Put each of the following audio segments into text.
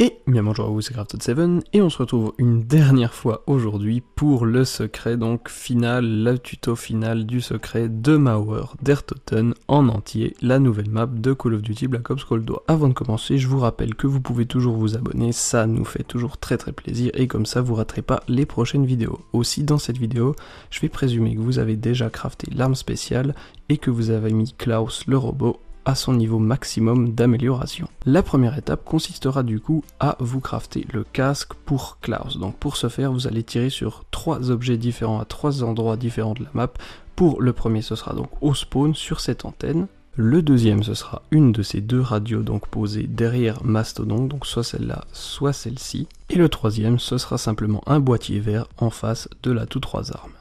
Et bien bonjour à vous, c'est Crafted7 et on se retrouve une dernière fois aujourd'hui pour le secret, donc final, le tuto final du secret de Mauer d'Ertoten en entier, la nouvelle map de Call of Duty Black Ops Cold War. Avant de commencer, je vous rappelle que vous pouvez toujours vous abonner, ça nous fait toujours très très plaisir et comme ça vous raterez pas les prochaines vidéos. Aussi dans cette vidéo, je vais présumer que vous avez déjà crafté l'arme spéciale et que vous avez mis Klaus le robot à son niveau maximum d'amélioration. La première étape consistera du coup à vous crafter le casque pour Klaus. Donc pour ce faire, vous allez tirer sur trois objets différents à trois endroits différents de la map. Pour le premier, ce sera donc au spawn sur cette antenne. Le deuxième, ce sera une de ces deux radios donc posées derrière Mastodon, donc soit celle-là, soit celle-ci. Et le troisième, ce sera simplement un boîtier vert en face de la Tous trois armes.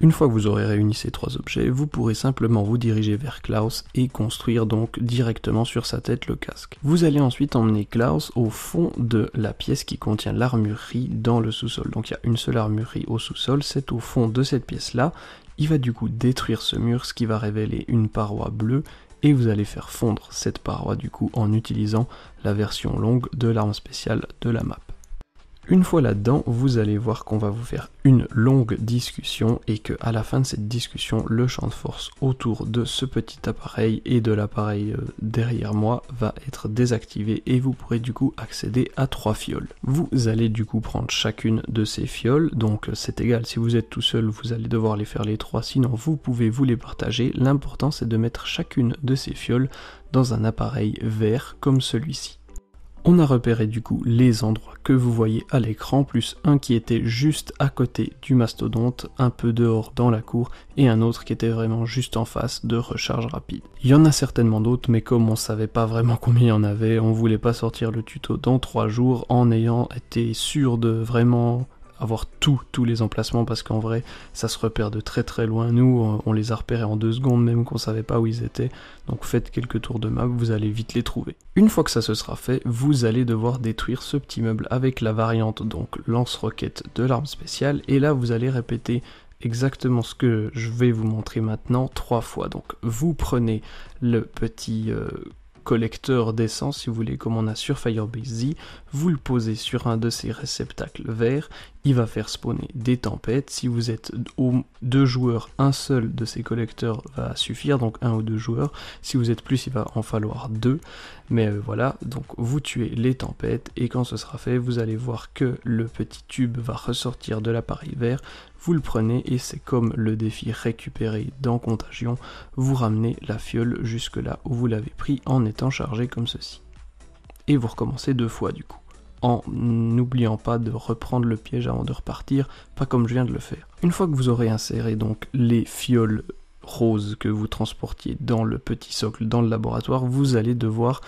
Une fois que vous aurez réuni ces trois objets, vous pourrez simplement vous diriger vers Klaus et construire donc directement sur sa tête le casque. Vous allez ensuite emmener Klaus au fond de la pièce qui contient l'armurerie dans le sous-sol. Donc il y a une seule armurerie au sous-sol, c'est au fond de cette pièce-là. Il va du coup détruire ce mur, ce qui va révéler une paroi bleue et vous allez faire fondre cette paroi du coup en utilisant la version longue de l'arme spéciale de la map. Une fois là-dedans, vous allez voir qu'on va vous faire une longue discussion et qu'à la fin de cette discussion, le champ de force autour de ce petit appareil et de l'appareil euh, derrière moi va être désactivé et vous pourrez du coup accéder à trois fioles. Vous allez du coup prendre chacune de ces fioles, donc c'est égal si vous êtes tout seul, vous allez devoir les faire les trois, sinon vous pouvez vous les partager. L'important c'est de mettre chacune de ces fioles dans un appareil vert comme celui-ci. On a repéré du coup les endroits que vous voyez à l'écran, plus un qui était juste à côté du mastodonte, un peu dehors dans la cour, et un autre qui était vraiment juste en face de recharge rapide. Il y en a certainement d'autres, mais comme on savait pas vraiment combien il y en avait, on voulait pas sortir le tuto dans 3 jours en ayant été sûr de vraiment avoir tous les emplacements parce qu'en vrai, ça se repère de très très loin. Nous, on les a repérés en deux secondes, même qu'on savait pas où ils étaient. Donc faites quelques tours de map, vous allez vite les trouver. Une fois que ça se sera fait, vous allez devoir détruire ce petit meuble avec la variante donc lance-roquette de l'arme spéciale. Et là, vous allez répéter exactement ce que je vais vous montrer maintenant trois fois. Donc vous prenez le petit euh, collecteur d'essence, si vous voulez, comme on a sur Firebase Z, vous le posez sur un de ces réceptacles verts, il va faire spawner des tempêtes. Si vous êtes deux joueurs, un seul de ces collecteurs va suffire, donc un ou deux joueurs. Si vous êtes plus, il va en falloir deux. Mais euh, voilà, donc vous tuez les tempêtes et quand ce sera fait, vous allez voir que le petit tube va ressortir de l'appareil vert, vous le prenez et c'est comme le défi récupéré dans Contagion, vous ramenez la fiole jusque là où vous l'avez pris en étant chargé comme ceci. Et vous recommencez deux fois du coup en n'oubliant pas de reprendre le piège avant de repartir, pas comme je viens de le faire. Une fois que vous aurez inséré donc les fioles roses que vous transportiez dans le petit socle, dans le laboratoire, vous allez devoir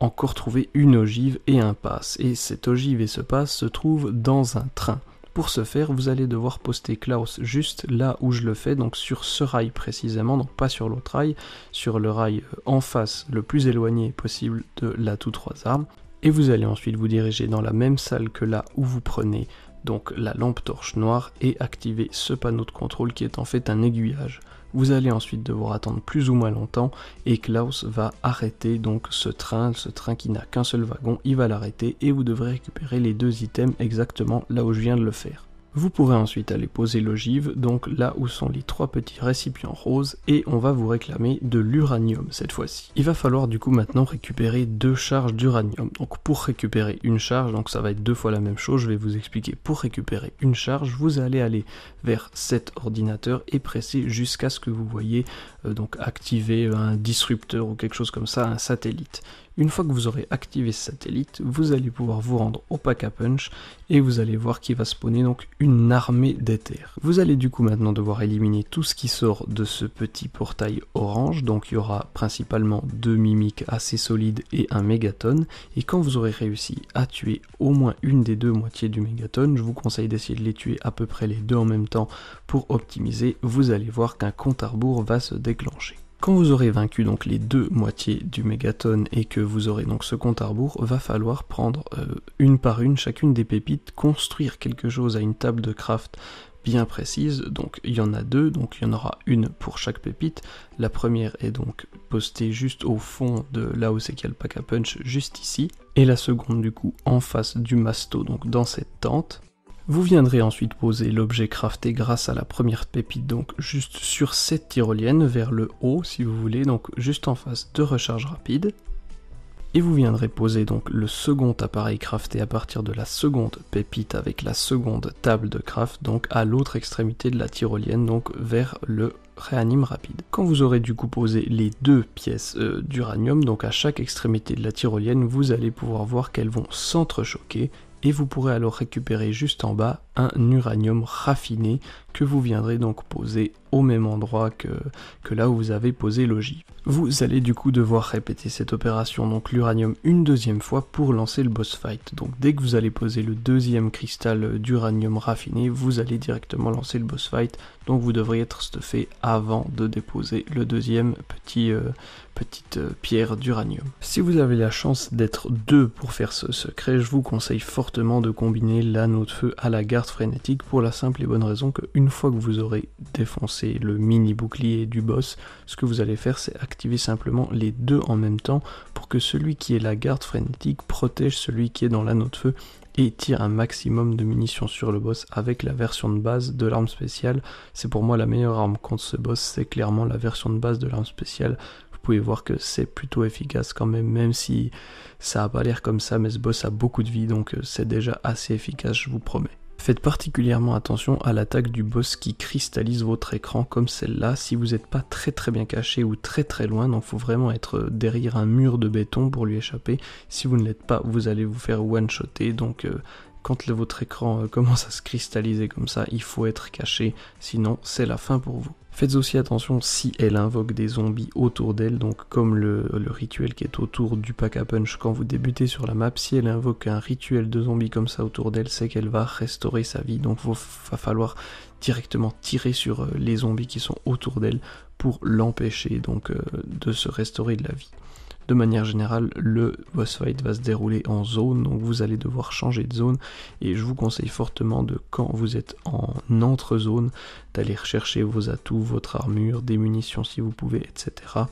encore trouver une ogive et un passe. Et cette ogive et ce passe se trouvent dans un train. Pour ce faire, vous allez devoir poster Klaus juste là où je le fais, donc sur ce rail précisément, donc pas sur l'autre rail, sur le rail euh, en face, le plus éloigné possible de la toux trois armes. Et vous allez ensuite vous diriger dans la même salle que là où vous prenez donc la lampe torche noire et activer ce panneau de contrôle qui est en fait un aiguillage vous allez ensuite devoir attendre plus ou moins longtemps et Klaus va arrêter donc ce train, ce train qui n'a qu'un seul wagon, il va l'arrêter et vous devrez récupérer les deux items exactement là où je viens de le faire. Vous pourrez ensuite aller poser l'ogive, donc là où sont les trois petits récipients roses, et on va vous réclamer de l'uranium cette fois-ci. Il va falloir du coup maintenant récupérer deux charges d'uranium. Donc pour récupérer une charge, donc ça va être deux fois la même chose, je vais vous expliquer. Pour récupérer une charge, vous allez aller vers cet ordinateur et presser jusqu'à ce que vous voyez euh, donc activer un disrupteur ou quelque chose comme ça, un satellite. Une fois que vous aurez activé ce satellite, vous allez pouvoir vous rendre au pack à punch et vous allez voir qu'il va spawner donc une armée d'éther. Vous allez du coup maintenant devoir éliminer tout ce qui sort de ce petit portail orange, donc il y aura principalement deux mimiques assez solides et un mégaton, et quand vous aurez réussi à tuer au moins une des deux moitiés du mégaton, je vous conseille d'essayer de les tuer à peu près les deux en même temps pour optimiser, vous allez voir qu'un compte à rebours va se déclencher. Quand vous aurez vaincu donc les deux moitiés du mégaton et que vous aurez donc ce compte à va falloir prendre euh, une par une chacune des pépites, construire quelque chose à une table de craft bien précise. Donc il y en a deux, donc il y en aura une pour chaque pépite. La première est donc postée juste au fond de là où c'est qu'il y a le pack à punch, juste ici. Et la seconde du coup en face du masto, donc dans cette tente. Vous viendrez ensuite poser l'objet crafté grâce à la première pépite, donc juste sur cette tyrolienne, vers le haut si vous voulez, donc juste en face de recharge rapide. Et vous viendrez poser donc le second appareil crafté à partir de la seconde pépite avec la seconde table de craft, donc à l'autre extrémité de la tyrolienne, donc vers le réanime rapide. Quand vous aurez du coup posé les deux pièces euh, d'uranium, donc à chaque extrémité de la tyrolienne, vous allez pouvoir voir qu'elles vont s'entrechoquer et vous pourrez alors récupérer juste en bas un uranium raffiné que vous viendrez donc poser même endroit que, que là où vous avez posé l'ogive. Vous allez du coup devoir répéter cette opération, donc l'uranium, une deuxième fois pour lancer le boss fight. Donc dès que vous allez poser le deuxième cristal d'uranium raffiné, vous allez directement lancer le boss fight, donc vous devriez être stuffé avant de déposer le deuxième petit, euh, petite euh, pierre d'uranium. Si vous avez la chance d'être deux pour faire ce secret, je vous conseille fortement de combiner l'anneau de feu à la garde frénétique pour la simple et bonne raison que une fois que vous aurez défoncé c'est le mini bouclier du boss, ce que vous allez faire c'est activer simplement les deux en même temps pour que celui qui est la garde frénétique protège celui qui est dans l'anneau de feu et tire un maximum de munitions sur le boss avec la version de base de l'arme spéciale. C'est pour moi la meilleure arme contre ce boss, c'est clairement la version de base de l'arme spéciale. Vous pouvez voir que c'est plutôt efficace quand même, même si ça a pas l'air comme ça, mais ce boss a beaucoup de vie, donc euh, c'est déjà assez efficace, je vous promets. Faites particulièrement attention à l'attaque du boss qui cristallise votre écran comme celle-là. Si vous n'êtes pas très très bien caché ou très très loin, donc faut vraiment être derrière un mur de béton pour lui échapper. Si vous ne l'êtes pas, vous allez vous faire one-shotter. Donc euh, quand votre écran euh, commence à se cristalliser comme ça, il faut être caché, sinon c'est la fin pour vous. Faites aussi attention si elle invoque des zombies autour d'elle, donc comme le, rituel qui est autour du pack à punch quand vous débutez sur la map, si elle invoque un rituel de zombies comme ça autour d'elle, c'est qu'elle va restaurer sa vie, donc il va falloir directement tirer sur euh, les zombies qui sont autour d'elle pour l'empêcher donc euh, de se restaurer de la vie. De manière générale, le boss fight va se dérouler en zone, donc vous allez devoir changer de zone, et je vous conseille fortement de, quand vous êtes en entre-zone, d'aller rechercher vos atouts, votre armure, des munitions si vous pouvez, etc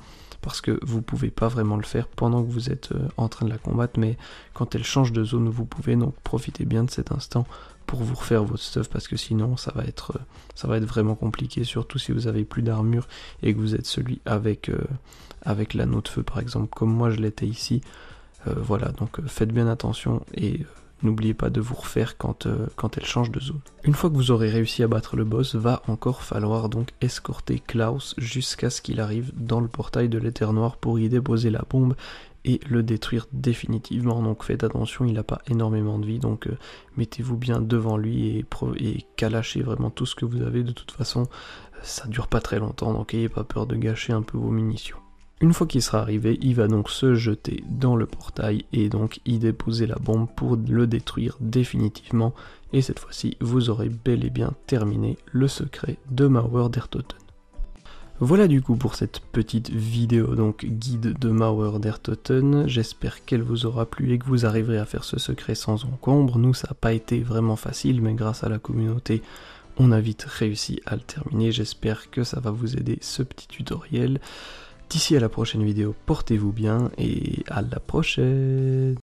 parce que vous ne pouvez pas vraiment le faire pendant que vous êtes euh, en train de la combattre, mais quand elle change de zone, vous pouvez donc profiter bien de cet instant pour vous refaire votre stuff parce que sinon ça va être, euh, ça va être vraiment compliqué, surtout si vous avez plus d'armure et que vous êtes celui avec, euh, avec l'anneau de feu par exemple, comme moi je l'étais ici. Euh, voilà, donc faites bien attention et N'oubliez pas de vous refaire quand, quand, elle change de zone. Une fois que vous aurez réussi à battre le boss, va encore falloir donc escorter Klaus jusqu'à ce qu'il arrive dans le portail de l'éther noir pour y déposer la bombe et le détruire définitivement. Donc faites attention, il n'a pas énormément de vie, donc euh, mettez-vous bien devant lui et, et calachez vraiment tout ce que vous avez. De toute façon, ça dure pas très longtemps, donc n'ayez pas peur de gâcher un peu vos munitions. Une fois qu'il sera arrivé, il va donc se jeter dans le portail et donc y déposer la bombe pour le détruire définitivement. Et cette fois-ci, vous aurez bel et bien terminé le secret de Mauer voilà du coup pour cette petite vidéo, donc guide de Mauer der J'espère qu'elle vous aura plu et que vous arriverez à faire ce secret sans encombre. Nous, ça n'a pas été vraiment facile, mais grâce à la communauté, on a vite réussi à le terminer. J'espère que ça va vous aider ce petit tutoriel. D'ici à la prochaine vidéo, portez-vous bien et à la prochaine